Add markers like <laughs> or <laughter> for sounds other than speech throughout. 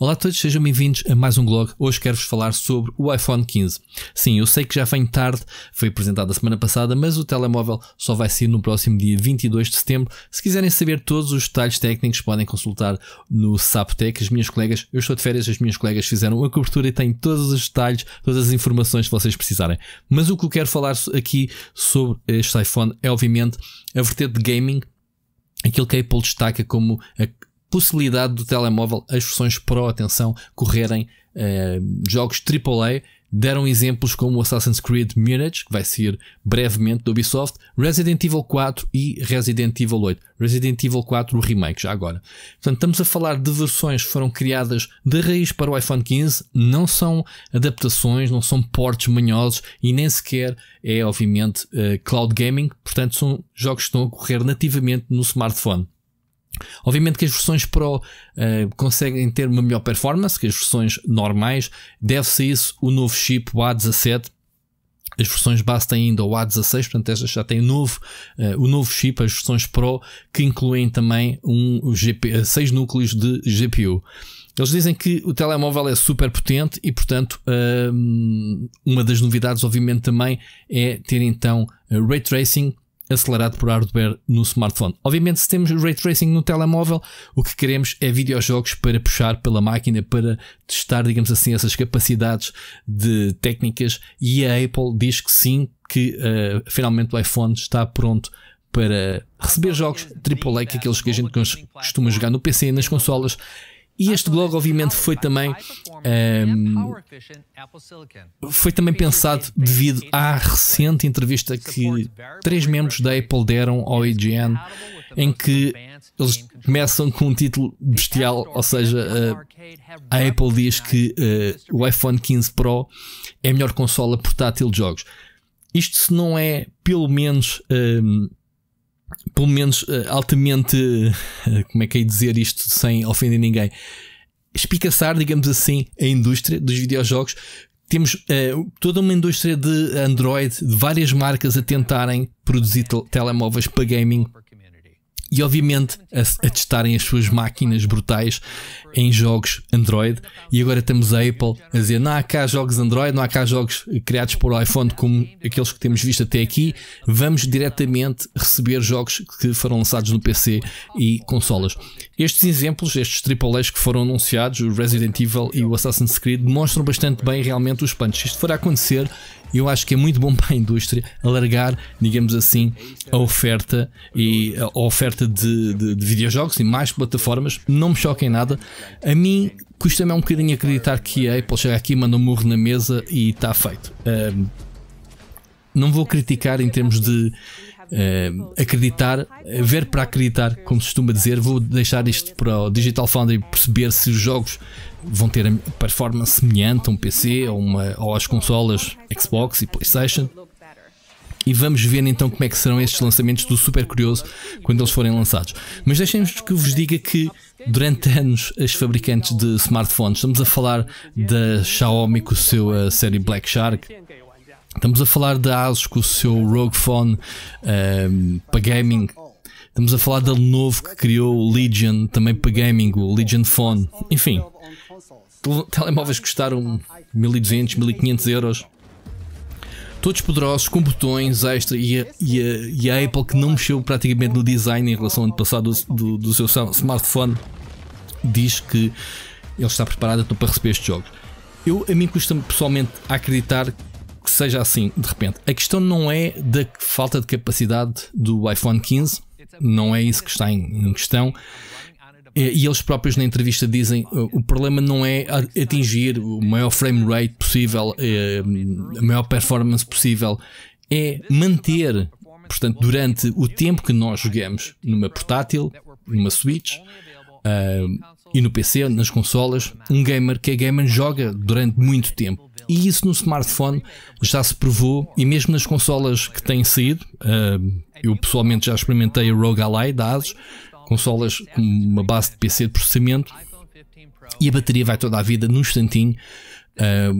Olá a todos, sejam bem-vindos a mais um blog. Hoje quero-vos falar sobre o iPhone 15. Sim, eu sei que já vem tarde, foi apresentado a semana passada, mas o telemóvel só vai sair no próximo dia 22 de setembro. Se quiserem saber todos os detalhes técnicos, podem consultar no Saptec. As minhas colegas, eu estou de férias, as minhas colegas fizeram a cobertura e têm todos os detalhes, todas as informações que vocês precisarem. Mas o que eu quero falar aqui sobre este iPhone é, obviamente, a vertente de gaming, aquilo que a Apple destaca como a possibilidade do telemóvel, as versões Pro, atenção, correrem eh, jogos AAA. Deram exemplos como Assassin's Creed Mirage, que vai ser brevemente do Ubisoft, Resident Evil 4 e Resident Evil 8. Resident Evil 4 o remake, já agora. Portanto, estamos a falar de versões que foram criadas de raiz para o iPhone 15, não são adaptações, não são portes manhosos e nem sequer é, obviamente, eh, cloud gaming. Portanto, são jogos que estão a correr nativamente no smartphone. Obviamente que as versões Pro uh, conseguem ter uma melhor performance que as versões normais. Deve-se isso o novo chip, o A17. As versões base têm ainda o A16, portanto, estas já têm o novo, uh, o novo chip, as versões Pro, que incluem também um, GP, eh, seis núcleos de GPU. Eles dizem que o telemóvel é super potente e, portanto, uma das novidades, obviamente, também é ter então ray tracing acelerado por hardware no smartphone. Obviamente, se temos ray tracing no telemóvel, o que queremos é videojogos para puxar pela máquina, para testar, digamos assim, essas capacidades de técnicas. E a Apple diz que sim, que uh, finalmente o iPhone está pronto para receber jogos AAA, que aqueles que a gente costuma jogar no PC e nas consolas e este blog, obviamente, foi também um, ehm, foi também pensado devido à recente entrevista que três membros da Apple deram ao IGN, em que eles começam com um título bestial, ou seja, a, eh, a Apple diz que uh, o iPhone 15 Pro é a melhor consola portátil de jogos. Isto se não é pelo menos um, ehm, pelo menos eh, altamente, eh, como é que é dizer isto sem ofender ninguém, espicaçar, digamos assim, a indústria dos videojogos. Temos uh, toda uma indústria de Android, de várias marcas a tentarem produzir telemóveis para gaming e obviamente a, a, testarem as suas máquinas brutais em jogos Android. E agora temos a Apple a dizer: não há cá jogos Android, não há cá jogos criados por iPhone como aqueles que temos visto até aqui. Vamos diretamente receber jogos que foram lançados no PC e consolas. Estes exemplos, estes AAAs que foram anunciados, o Resident Evil e o Assassin's Creed, mostram bastante bem realmente os planos. Se isto for acontecer, eu acho que é muito bom <laughs> para a indústria alargar, digamos assim, a oferta e a oferta de, de, de videojogos e mais plataformas. Não me choquem nada. A mim custa-me um bocadinho acreditar que a Apple chega aqui, manda um murro na mesa e está feito. Um, não vou criticar em termos de uh, acreditar, eh, ver para acreditar, como se costuma dizer. Vou deixar isto para o Digital Foundry perceber se os jogos vão ter a performance semelhante a um PC ou, uma, ou às consolas Xbox e PlayStation. E vamos ver então como é que serão estes lançamentos. do super curioso quando eles forem lançados. Mas deixem-me que vos diga que durante anos as fabricantes de smartphones, estamos a falar da Xiaomi com a sua série Black Shark, Estamos a falar de ASUS com o seu Rogue Phone um, ehm, para gaming. Estamos a falar da Lenovo que criou o Legion também para gaming, o Legion Phone. Enfim, telemóveis que custaram 1200, 1500 euros. Todos poderosos, com botões extra e a, e a, e a Apple que não mexeu praticamente no design em relação ao ano passado do, do, do seu smartphone diz que ele está preparado então para receber estes jogos. Eu, a mim custa-me pessoalmente acreditar que seja assim, de repente. A questão não é da falta de capacidade do iPhone 15, não é isso que está em questão. É, e eles próprios na entrevista dizem o problema não é atingir o maior frame rate possível, é, a maior performance possível, é manter, portanto, durante o tempo que nós jogamos numa portátil, numa Switch ah, e no PC, nas consolas, um gamer que é gamer joga durante muito tempo e isso no smartphone já se provou e mesmo nas consolas que têm saído, ah, eu pessoalmente já experimentei a Rogue Ally da ASUS, consolas com uma base de PC de processamento e a bateria vai toda a vida num instantinho. Ah,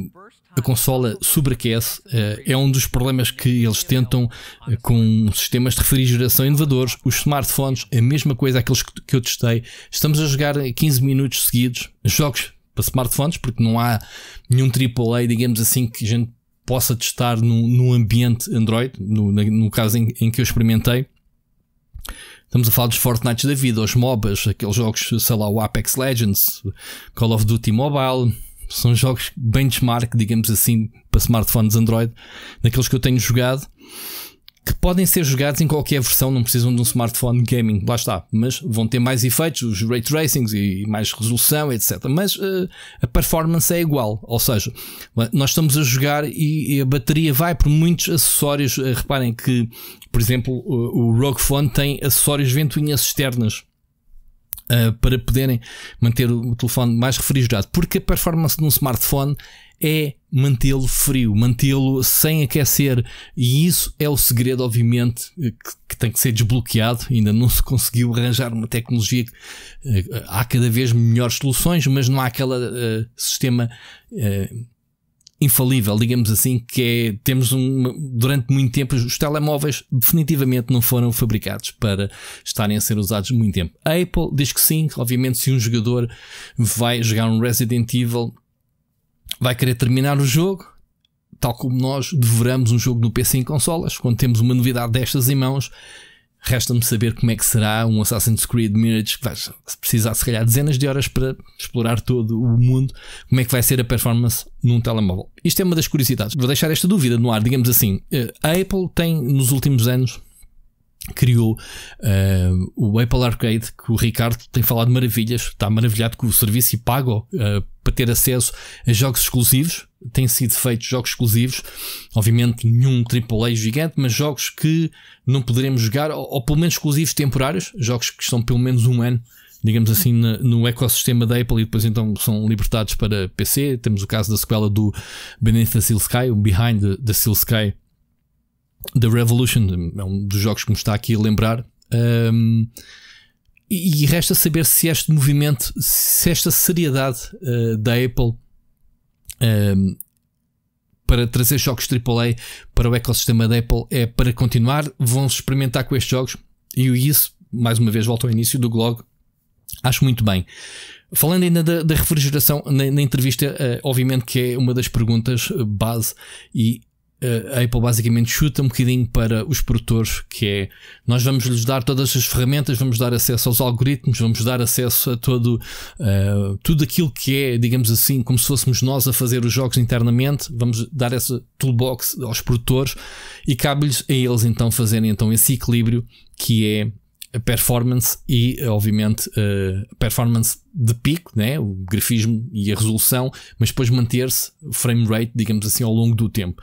a consola sobreaquece, ah, é um dos problemas que eles tentam com sistemas de refrigeração inovadores. Os smartphones, a mesma coisa, aqueles que eu testei. Estamos a jogar 15 minutos seguidos, jogos para smartphones, porque não há nenhum AAA, digamos assim, que a gente possa testar no, no ambiente Android, no, no caso em, em, que eu experimentei. Estamos a falar dos Fortnite da vida, os MOBAs, aqueles jogos, sei lá, o Apex Legends, Call of Duty Mobile, são jogos benchmark, digamos assim, para smartphones Android, daqueles que eu tenho jogado que podem ser jogados em qualquer versão, não precisam de um smartphone gaming, lá está, mas vão ter mais efeitos, os ray tracings e mais resolução, etc. Mas uh, a performance é igual, ou seja, nós estamos a jogar e, e a bateria vai por muitos acessórios. Uh, reparem que, por exemplo, o, o Rogue Phone tem acessórios ventoinhas externas. Uh, para poderem manter o telefone mais refrigerado, porque a performance de um smartphone é mantê-lo frio, mantê-lo sem aquecer. E isso é o segredo, obviamente, que, tem que ser desbloqueado. Ainda não se conseguiu arranjar uma tecnologia. Eh, há cada vez melhores soluções, mas não há aquele uh, sistema. Uh, infalível, digamos assim, que é, temos um, durante muito tempo os telemóveis definitivamente não foram fabricados para estarem a ser usados muito tempo. A Apple diz que sim, que obviamente se um jogador vai jogar um Resident Evil vai querer terminar o jogo, tal como nós devoramos um jogo no PC em consolas. Quando temos uma novidade destas em mãos, resta-me saber como é que será um Assassin's Creed Mirage que vai precisar se calhar dezenas de horas para explorar todo o mundo, como é que vai ser a performance num telemóvel. Isto é uma das curiosidades. Vou deixar esta dúvida no ar, digamos assim. Eh, a Apple tem nos últimos anos criou uh, o Apple Arcade, que o Ricardo tem falado maravilhas, está maravilhado com o serviço e pago uh, para ter acesso a jogos exclusivos. Têm sido feitos jogos exclusivos, obviamente nenhum AAA gigante, mas jogos que não poderemos jogar, ou, ou pelo menos exclusivos temporários, jogos que estão pelo menos um ano digamos assim, no ecossistema da Apple e depois então são libertados para PC. Temos o caso da sequela do Beneath the Seal Sky, o Behind the Seal Sky, The Revolution, é um dos jogos que me está aqui a lembrar. Um, e resta saber se este movimento, se esta seriedade uh, da Apple um, para trazer jogos AAA para o ecossistema da Apple é para continuar. Vão experimentar com estes jogos e isso, mais uma vez, volto ao início do blog. Acho muito bem. Falando ainda da, da refrigeração, na, na entrevista, uh, obviamente que é uma das perguntas base e a Apple basicamente chuta um bocadinho para os produtores, que é nós vamos lhes dar todas as ferramentas, vamos dar acesso aos algoritmos, vamos dar acesso a todo uh, tudo aquilo que é, digamos assim, como se fôssemos nós a fazer os jogos internamente, vamos dar essa toolbox aos produtores e cabe-lhes a eles então fazerem então esse equilíbrio que é a performance e, obviamente, eh, a performance de pico, né? o grafismo e a resolução, mas depois manter-se frame rate, digamos assim, ao longo do tempo.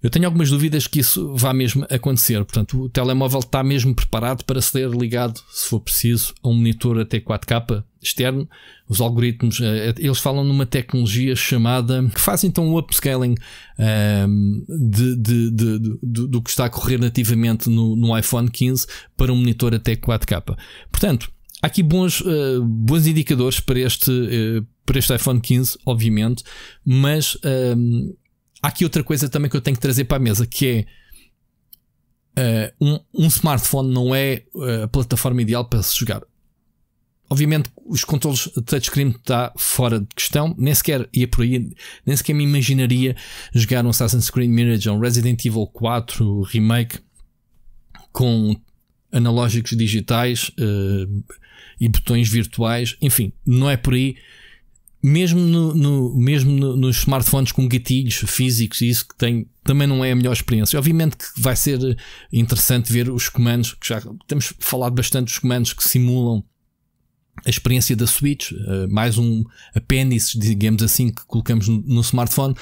Eu tenho algumas dúvidas que isso vá mesmo acontecer. Portanto, o telemóvel está mesmo preparado para ser ligado, se for preciso, a um monitor até 4K externo. Os algoritmos, eh, eh, eles falam numa tecnologia chamada que faz então o upscaling um, ehm, de, de, de, do que está a correr nativamente no, no iPhone 15 para um monitor até 4K. Portanto, Há aqui bons, uh, bons indicadores para este, uh, para este iPhone 15, obviamente, mas ehm, há aqui outra coisa também que eu tenho que trazer para a mesa que é uh, um, um, smartphone não é a plataforma ideal para se jogar. Obviamente, os controles touchscreen está fora de questão, nem sequer ia por aí, nem sequer me imaginaria jogar um Assassin's Creed Mirage, um Resident Evil 4 Remake com analógicos digitais. Uh, e botões virtuais, enfim, não é por aí. Mesmo, no, no mesmo no, nos smartphones com gatilhos físicos, isso que tem também não é a melhor experiência. Obviamente que vai ser interessante ver os comandos, que já temos falado bastante dos comandos que simulam a experiência da Switch, eh, mais um apêndice, digamos assim, que colocamos no smartphone.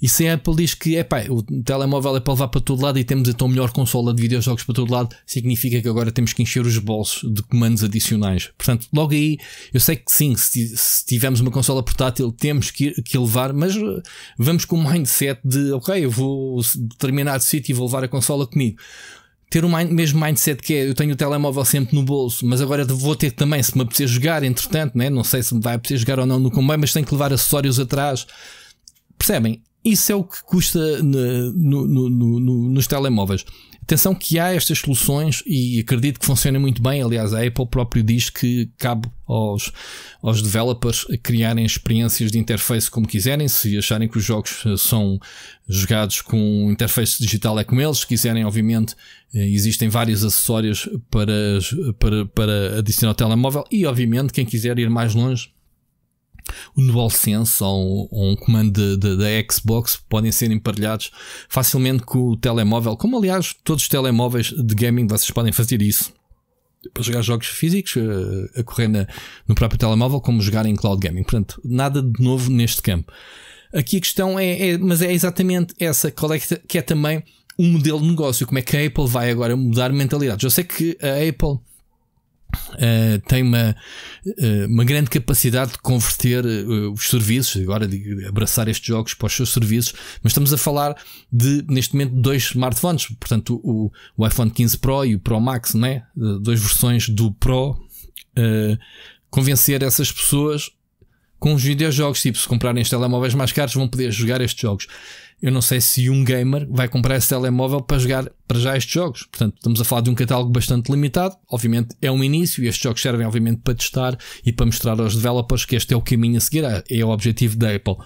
E se a Apple diz que epá, o telemóvel é para levar para todo lado e temos então melhor consola de videojogos para todo lado, significa que agora temos que encher os bolsos de comandos adicionais. Portanto, logo aí, eu sei que sim, se tivermos uma consola portátil, temos que, que levar, mas eh, vamos com o mindset de ok, eu vou terminar de sítio e vou levar a consola comigo ter o mind, mesmo mindset que é eu tenho o telemóvel sempre no bolso, mas agora vou ter também, se me apetecer jogar, entretanto, né? não sei se me vai apetecer jogar ou não no comboio, mas tenho que levar acessórios atrás. Percebem? Isso é o que custa no, no, no, nos telemóveis. Atenção que há estas soluções e acredito que funcionem muito bem. Aliás, a Apple próprio diz que cabe aos, aos developers criarem experiências de interface como quiserem. Se acharem que os jogos eh, são jogados com interface digital é como eles. Se quiserem, obviamente, eh, existem vários acessórios para, para, para adicionar ao telemóvel. E, obviamente, quem quiser ir mais longe o DualSense ou um, um comando da Xbox podem ser emparelhados facilmente com o telemóvel, como aliás todos os telemóveis de gaming vocês podem fazer isso. Para jogar jogos físicos, eh, a, correr na, no próprio telemóvel, como jogar em cloud gaming. Portanto, nada de novo neste campo. Aqui a questão é, é mas é exatamente essa, qual é que, que é também um modelo de negócio, como é que a Apple vai agora mudar mentalidades. Eu sei que a Apple Uh, tem uma, uh, uma grande capacidade de converter uh, os serviços, agora de abraçar estes jogos para os seus serviços, mas estamos a falar de, neste momento, dois smartphones, portanto, o, o iPhone 15 Pro e o Pro Max, né Duas versões do Pro. convencer essas pessoas com os videojogos, tipo, se comprarem os telemóveis mais caros, vão poder jogar estes jogos eu não sei se um gamer vai comprar esse telemóvel para jogar para já estes jogos. Portanto, estamos a falar de um catálogo bastante limitado. Obviamente é um início e estes jogos servem, obviamente, para testar e para mostrar aos developers que este é o caminho a seguir, é, é o objetivo da Apple.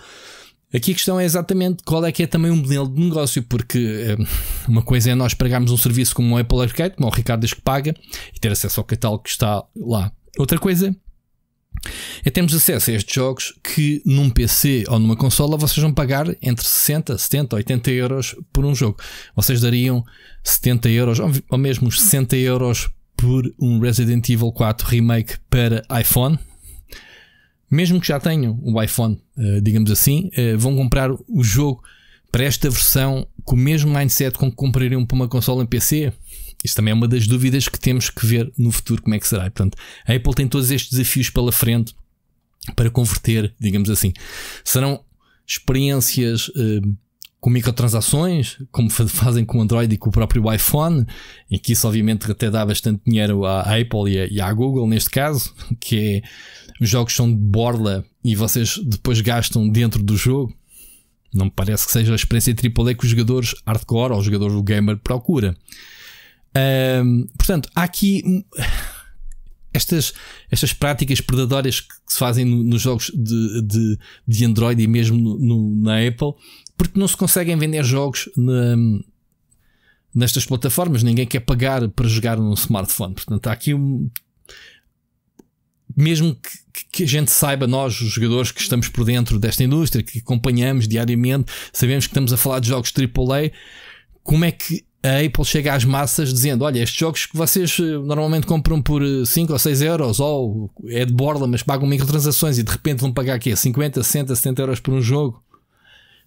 Aqui a questão é exatamente qual é que é também um modelo de negócio, porque eh, uma coisa é nós pagarmos um serviço como o Apple Arcade, como o Ricardo diz que paga, e ter acesso ao catálogo que está lá. Outra coisa é, temos acesso a estes jogos que num PC ou numa consola vocês vão pagar entre 60, 70, 80 euros por um jogo. Vocês dariam 70 euros ou mesmo 60 euros por um Resident Evil 4 Remake para iPhone. Mesmo que já tenham o iPhone, eh, digamos assim, eh, vão comprar o jogo para esta versão com o mesmo mindset com que comprariam para uma consola em PC? Isso também é uma das dúvidas que temos que ver no futuro como é que será. E, portanto, a Apple tem todos estes desafios pela frente para converter, digamos assim. Serão experiências eh, com microtransações, como fazem com o Android e com o próprio iPhone, em que isso obviamente até dá bastante dinheiro à Apple e, e à Google, neste caso, <laughs> que é, os jogos são de borla e vocês depois gastam dentro do jogo. Não me parece que seja a experiência AAA que os jogadores hardcore ou os jogadores do gamer procura. Um, portanto, há aqui estas, estas práticas predatórias que se fazem no, nos jogos de, de, de Android e mesmo no, no, na Apple, porque não se conseguem vender jogos na, nestas plataformas, ninguém quer pagar para jogar num smartphone. Portanto, há aqui um. Mesmo que, que a gente saiba, nós, os jogadores que estamos por dentro desta indústria, que acompanhamos diariamente, sabemos que estamos a falar de jogos AAA como é que a Apple chega às massas dizendo: Olha, estes jogos que vocês eh, normalmente compram por 5 eh, ou 6 euros, ou é de borla, mas pagam microtransações e de repente vão pagar aqui 50, 60, 70 euros por um jogo,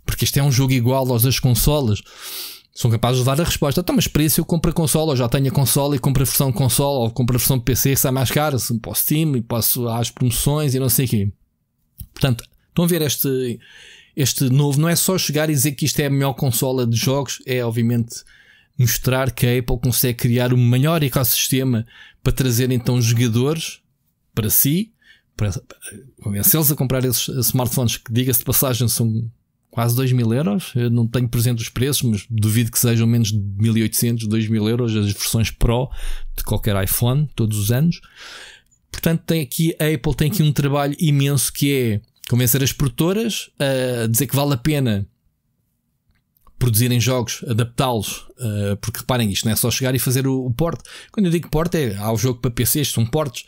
porque isto é um jogo igual aos das consolas. São capazes de dar a resposta: Então, mas para isso eu compro a consola, ou já tenho a consola e compro a versão de consola, ou compro a versão de PC que sai mais caro, se posso Steam e posso às promoções e não sei o quê. Portanto, estão a ver este este novo não é só chegar e dizer que isto é a melhor consola de jogos, é obviamente mostrar que a Apple consegue criar o maior ecossistema para trazer então jogadores para si, para convencê-los a comprar esses smartphones que, diga-se de passagem, são quase 2 mil euros. Eu não tenho presente os preços, mas duvido que sejam menos de 1800, 2 mil euros as versões Pro de qualquer iPhone, todos os anos. Portanto, tem aqui, a Apple tem aqui um trabalho imenso que é convencer as produtoras a dizer que vale a pena produzirem jogos, adaptá-los, eh, porque reparem, isto não é só chegar e fazer o, porte port. Quando eu digo port, é há o jogo para PCs, são portes.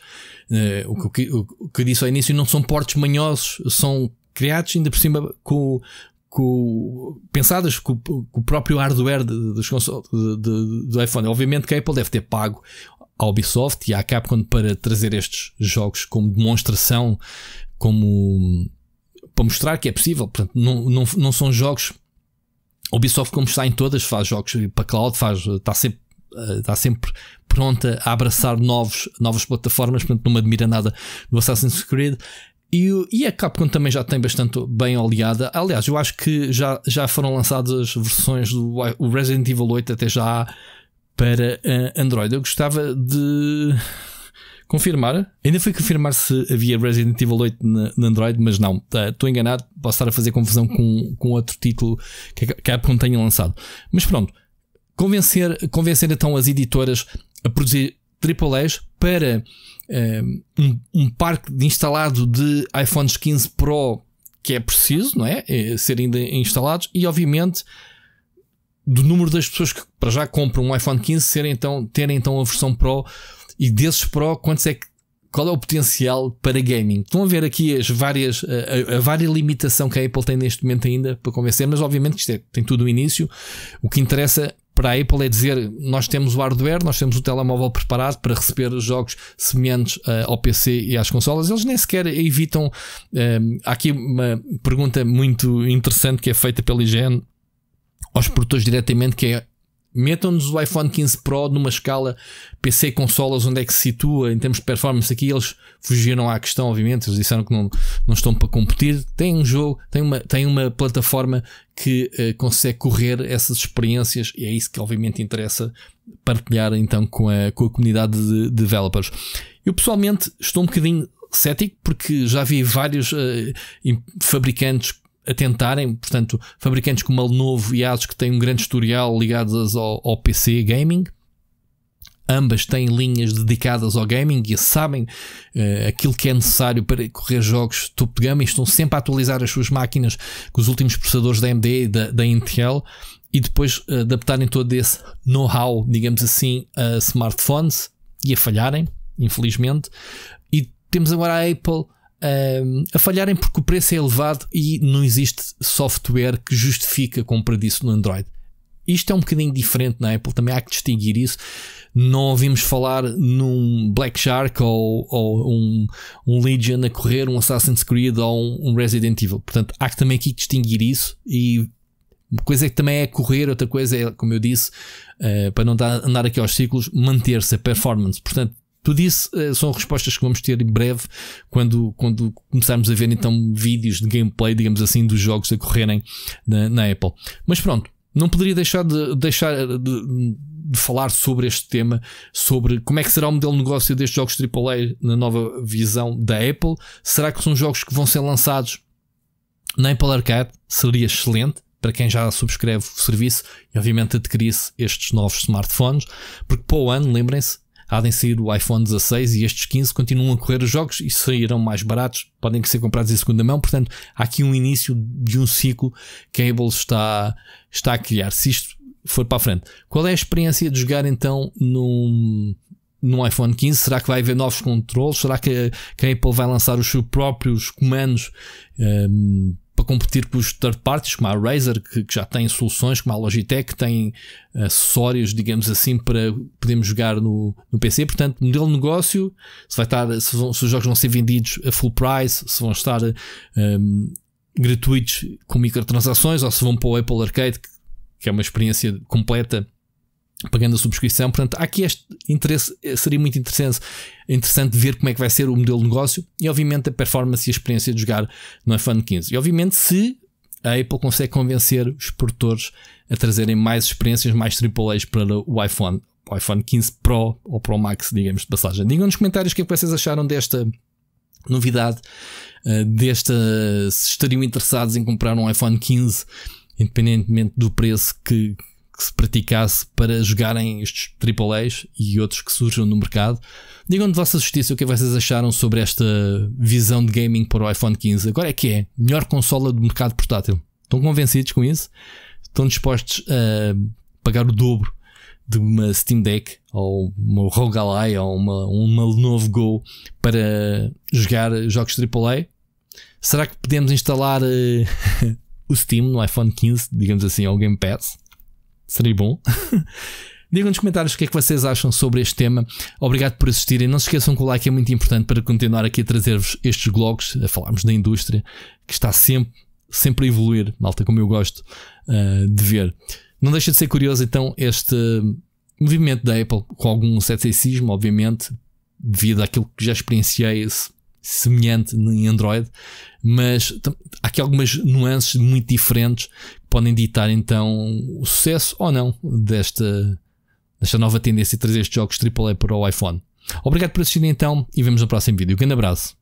Eh, o, que, o, o, que eu disse ao início não são portes manhosos, são criados ainda por cima com. com pensadas com, com, o próprio hardware dos consoles, do iPhone. Obviamente que a Apple deve ter pago à Ubisoft e à Capcom para trazer estes jogos como demonstração como para mostrar que é possível. Portanto, não, não, não são jogos. Ubisoft, como está em todas, faz jogos para cloud, faz, está sempre eh, está sempre pronta a abraçar novos, novas plataformas, portanto não me admira nada do Assassin's Creed. E, e a Capcom também já tem bastante bem oleada. Aliás, eu acho que já, já foram lançadas versões do Resident Evil 8 até já para eh, Android. Eu gostava de confirmar. Ainda fui confirmar se havia Resident Evil 8 na, Android, mas não. Estou tá, uh, enganado, posso estar a fazer confusão com, com outro título que, que a Capcom tenha lançado. Mas pronto, convencer, convencer então as editoras a produzir AAAs para ehm, um, um parque de instalado de iPhones 15 Pro que é preciso, não é? é serem ainda instalados e, obviamente, do número das pessoas que para já compram um iPhone 15 serem então, terem então a versão Pro e desses Pro, quantos é que qual é o potencial para gaming? Estão a ver aqui as várias, a, a vária limitação que a Apple tem neste momento ainda para convencer, mas obviamente isto é, tem tudo o início. O que interessa para a Apple é dizer: nós temos o hardware, nós temos o telemóvel preparado para receber jogos semelhantes uh, ao PC e às consolas. Eles nem sequer evitam. Eh, há aqui uma pergunta muito interessante que é feita pela IGN aos produtores diretamente, que é metam-nos o iPhone 15 Pro numa escala PC consolas, onde é que se situa em termos de performance aqui, eles fugiram à questão, obviamente, eles disseram que não, não estão para competir. Tem um jogo, tem uma, tem uma plataforma que uh, consegue correr essas experiências e é isso que obviamente interessa partilhar então com a, com a comunidade de developers. Eu pessoalmente estou um bocadinho cético porque já vi vários uh, fabricantes a tentarem, portanto, fabricantes como a Lenovo e ASUS que têm um grande historial ligados ao, ao PC gaming. Ambas têm linhas dedicadas ao gaming e sabem uh, aquilo que é necessário para correr jogos topo de gama e estão sempre a atualizar as suas máquinas com os últimos processadores da AMD e da, da Intel e depois eh, adaptarem todo esse know-how, digamos assim, a smartphones e a falharem, infelizmente. E temos agora a Apple um, a falharem porque o preço é elevado e não existe software que justifique a compra disso no Android. Isto é um bocadinho diferente na é? Apple, também há que distinguir isso. Não ouvimos falar num Black Shark ou, ou um, um, Legion a correr, um Assassin's Creed ou um, um Resident Evil. Portanto, há que também aqui distinguir isso. E uma coisa é que também é correr, outra coisa é, como eu disse, uh, para não dar, andar aqui aos ciclos, manter-se a performance. Portanto, tudo isso uh, eh, são respostas que vamos ter em breve quando, quando começarmos a ver então vídeos de gameplay, digamos assim, dos jogos a correrem na, na Apple. Mas pronto, não poderia deixar de deixar de, de, falar sobre este tema, sobre como é que será o modelo de negócio destes jogos AAA na nova visão da Apple. Será que são jogos que vão ser lançados na Apple Arcade? Seria excelente para quem já subscreve o serviço e obviamente adquirisse estes novos smartphones, porque para o ano, lembrem-se, há de sair o iPhone 16 e estes 15 continuam a correr os jogos e sairão mais baratos, podem ser comprados em segunda mão, portanto há aqui um início de um ciclo que a Apple está, está a criar, se isto for para a frente. Qual é a experiência de jogar então num, no iPhone 15? Será que vai haver novos controles? Será que a, que a Apple vai lançar os seus próprios comandos? Um, para competir com os third parties, como a Razer, que, que já tem soluções, como a Logitech, que tem eh, acessórios, digamos assim, para podermos jogar no, no PC. Portanto, modelo de negócio, se, vai estar, se, vão, se, os jogos vão ser vendidos a full price, se vão estar um, ehm, gratuitos com microtransações, ou se vão para o Apple Arcade, que, que é uma experiência completa pagando a subscrição. Portanto, há aqui este interesse, seria muito interessante, interessante ver como é que vai ser o modelo de negócio e, obviamente, a performance e a experiência de jogar no iPhone 15. E, obviamente, se a Apple consegue convencer os produtores a trazerem mais experiências, mais AAAs para o iPhone, o iPhone 15 Pro ou Pro Max, digamos de passagem. Digam nos comentários o que é que vocês acharam desta novidade, eh, desta se estariam interessados em comprar um iPhone 15 independentemente do preço que, que se praticasse para jogarem estes AAAs e outros que surjam no mercado. Digam-nos, Vossa Justiça, o é que vocês acharam sobre esta visão de gaming para o iPhone 15. Agora é que é, melhor consola do mercado portátil. Estão convencidos com isso? Estão dispostos a pagar o dobro de uma Steam Deck ou uma ROG Ally ou uma, uma Lenovo Go para jogar jogos AAA? Será que podemos instalar uh, <laughs> o Steam no iPhone 15, digamos assim, ou Game Pass? seria bom. <laughs> Digam nos comentários o que é que vocês acham sobre este tema. Obrigado por assistirem. Não se esqueçam que o like é muito importante para continuar aqui a trazer-vos estes blogs, a falarmos da indústria, que está sempre, sempre a evoluir, malta, como eu gosto uh, de ver. Não deixa de ser curioso, então, este movimento da Apple, com algum ceticismo, obviamente, devido àquilo que já experienciei, esse semelhante em Android, mas há aqui algumas nuances muito diferentes que podem ditar então o sucesso ou não desta, desta nova tendência de trazer estes jogos AAA para o iPhone. Obrigado por assistir então e vemos no próximo vídeo. Um grande abraço.